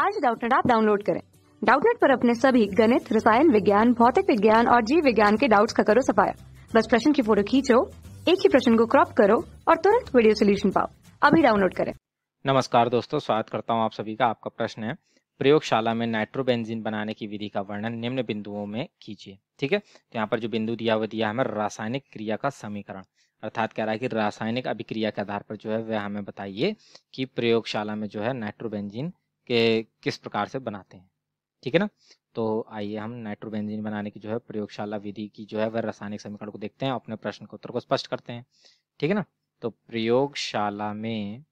आज डाउटनेट आप डाउनलोड करें डाउटनेट पर अपने सभी गणित रसायन विज्ञान भौतिक विज्ञान और जीव विज्ञान के डाउट्स का करो सफाया बस प्रश्न की फोटो खींचो एक ही प्रश्न को क्रॉप करो और तुरंत वीडियो सोल्यूशन पाओ अभी डाउनलोड करें नमस्कार दोस्तों स्वागत करता हूँ आप सभी का आपका प्रश्न है प्रयोगशाला में नाइट्रोबेंजीन बनाने की विधि का वर्णन निम्न बिंदुओं में कीजिए ठीक है तो यहाँ पर जो बिंदु दिया हुआ दिया हमें रासायनिक क्रिया का समीकरण अर्थात कह रहा है कि रासायनिक अभिक्रिया के आधार पर जो है वह हमें बताइए कि प्रयोगशाला में जो है नाइट्रोबेंजीन कि किस प्रकार से बनाते हैं ठीक है ना तो आइए हम नाइट्रोबेंजीन बनाने की जो है प्रयोगशाला विधि की जो है वह रासायनिक समीकरण को देखते हैं अपने प्रश्न के उत्तर को स्पष्ट करते हैं ठीक है ना तो प्रयोगशाला में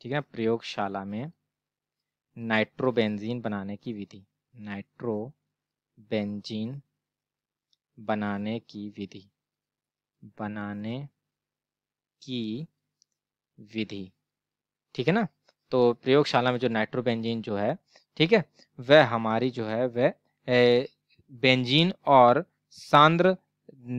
ठीक है ना प्रयोगशाला में नाइट्रोबेंजीन बनाने की विधि बेंजीन बनाने की विधि बनाने की विधि ठीक है ना तो प्रयोगशाला में जो नाइट्रोबेंजीन जो है ठीक है वह हमारी जो है वह बेंजीन और सांद्र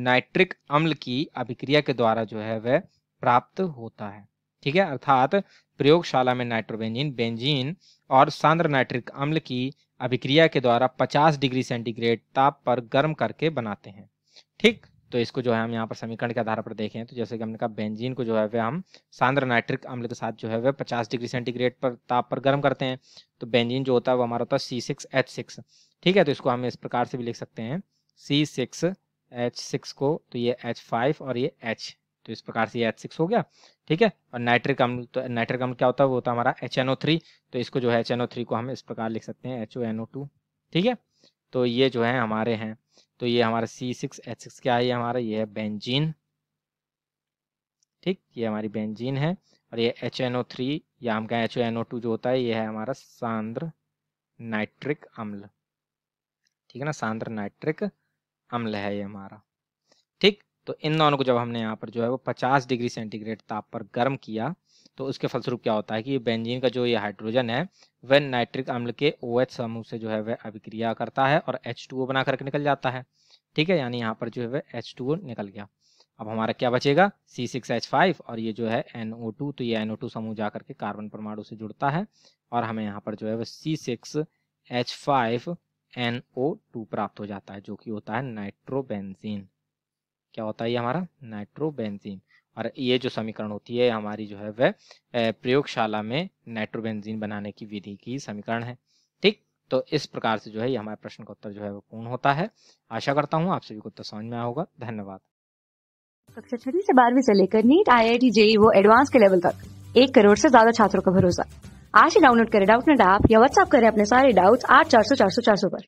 नाइट्रिक अम्ल की अभिक्रिया के द्वारा जो है वह प्राप्त होता है ठीक है अर्थात प्रयोगशाला में नाइट्रोबेंजीन बेंजीन और सांद्र नाइट्रिक अम्ल की अभिक्रिया के द्वारा 50 डिग्री सेंटीग्रेड ताप पर गर्म करके बनाते हैं ठीक तो इसको जो है हम यहाँ पर समीकरण के आधार पर देखें तो जैसे कि हमने कहा बेंजीन को जो है वह हम सांद्र नाइट्रिक अम्ल के साथ जो है वह 50 डिग्री सेंटीग्रेड पर ताप पर गर्म करते हैं तो बेंजीन जो होता है वो हमारा होता है सी सिक्स ठीक है तो इसको हम इस प्रकार से भी लिख सकते हैं सी सिक्स एच सिक्स को तो ये एच फाइव और ये एच तो इस प्रकार से ये एच सिक्स हो गया ठीक है और नाइट्रिक अम्ल तो नाइट्रिक अम्ल क्या होता है वो होता है हमारा एच एन ओ थ्री तो इसको जो है एच एन ओ थ्री को हम इस प्रकार लिख सकते हैं H O N O two ठीक है तो ये जो है हमारे हैं तो ये हमारा सी सिक्स एच सिक्स क्या है ये हमारा ये है बेंजीन ठीक ये हमारी बेंजीन है और ये एच एन ओ थ्री या हम कहें एच एन ओ टू जो होता है ये है हमारा सांद्र नाइट्रिक अम्ल ठीक है ना सांद्र नाइट्रिक अम्ल है ये हमारा ठीक तो इन दोनों को जब हमने यहाँ पर जो है वो 50 डिग्री सेंटीग्रेड ताप पर गर्म किया तो उसके फलस्वरूप क्या होता है कि बेंजीन का जो ये हाइड्रोजन है वह नाइट्रिक अम्ल के ओ OH समूह से जो है वह अभिक्रिया करता है और एच टू ओ बना करके निकल जाता है ठीक है यानी यहाँ पर जो है वह एच टू ओ निकल गया अब हमारा क्या बचेगा सी सिक्स एच फाइव और ये जो है एन ओ टू तो ये एन ओ टू समूह जा करके कार्बन परमाणु से जुड़ता है और हमें यहाँ पर जो है वह C six H five N O two प्राप्त हो जाता है जो कि होता है नाइट्रोबेंजीन क्या होता है ये हमारा नाइट्रोबेंजीन और ये जो समीकरण होती है हमारी जो है वह प्रयोगशाला में नाइट्रोबेंजीन बनाने की विधि की समीकरण है ठीक तो इस प्रकार से जो है हमारे प्रश्न का उत्तर जो है वो पूर्ण होता है आशा करता हूँ आप सभी को उत्तर समझ में आया धन्यवाद कक्षा छठी से बारहवीं से लेकर NEET I I T JEE वो एडवांस के लेवल तक एक करोड़ से ज्यादा छात्रों का भरोसा आज ही डाउनलोड करें डाउट ने डाप या व्हाट्सएप करें अपने सारे डाउट्स आठ चार सौ चार सौ चार सौ पर